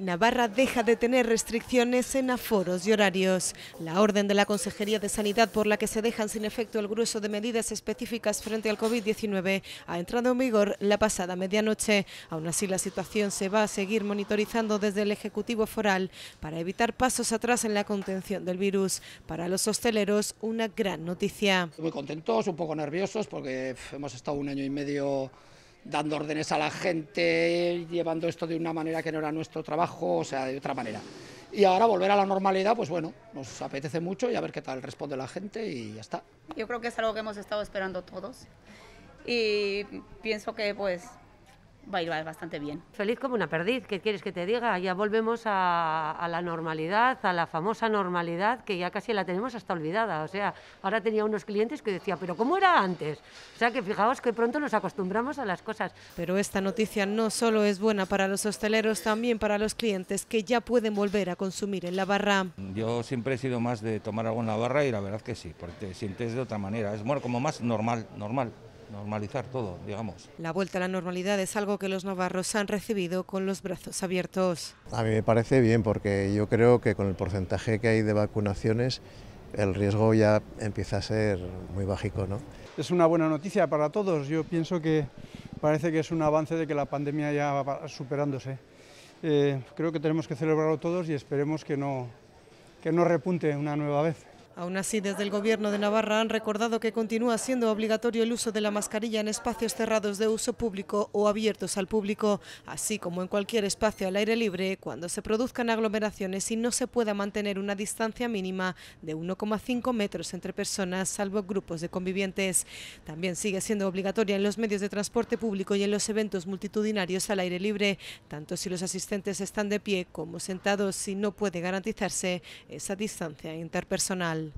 Navarra deja de tener restricciones en aforos y horarios. La orden de la Consejería de Sanidad por la que se dejan sin efecto el grueso de medidas específicas frente al COVID-19 ha entrado en vigor la pasada medianoche. Aún así, la situación se va a seguir monitorizando desde el Ejecutivo Foral para evitar pasos atrás en la contención del virus. Para los hosteleros, una gran noticia. Muy contentos, un poco nerviosos porque hemos estado un año y medio dando órdenes a la gente, llevando esto de una manera que no era nuestro trabajo, o sea, de otra manera. Y ahora volver a la normalidad, pues bueno, nos apetece mucho y a ver qué tal responde la gente y ya está. Yo creo que es algo que hemos estado esperando todos y pienso que pues va a ir bastante bien. Feliz como una perdiz, ¿qué quieres que te diga? Ya volvemos a, la normalidad, a la famosa normalidad que ya casi la tenemos hasta olvidada. O sea, ahora tenía unos clientes que decía, pero ¿cómo era antes? O sea, que fijaos que pronto nos acostumbramos a las cosas. Pero esta noticia no solo es buena para los hosteleros, también para los clientes que ya pueden volver a consumir en la barra. Yo siempre he sido más de tomar algo en la barra y la verdad que sí, porque te sientes de otra manera. Es bueno, como más normal, normal normalizar todo, digamos. La vuelta a la normalidad es algo que los navarros han recibido con los brazos abiertos. A mí me parece bien porque yo creo que con el porcentaje que hay de vacunaciones el riesgo ya empieza a ser muy bajico, ¿no? Es una buena noticia para todos. Yo pienso que parece que es un avance de que la pandemia ya va superándose. Eh, creo que tenemos que celebrarlo todos y esperemos que no, que no repunte una nueva vez. Aún así, desde el Gobierno de Navarra han recordado que continúa siendo obligatorio el uso de la mascarilla en espacios cerrados de uso público o abiertos al público, así como en cualquier espacio al aire libre, cuando se produzcan aglomeraciones y no se pueda mantener una distancia mínima de 1,5 metros entre personas, salvo grupos de convivientes. También sigue siendo obligatoria en los medios de transporte público y en los eventos multitudinarios al aire libre, tanto si los asistentes están de pie como sentados, si no puede garantizarse esa distancia interpersonal.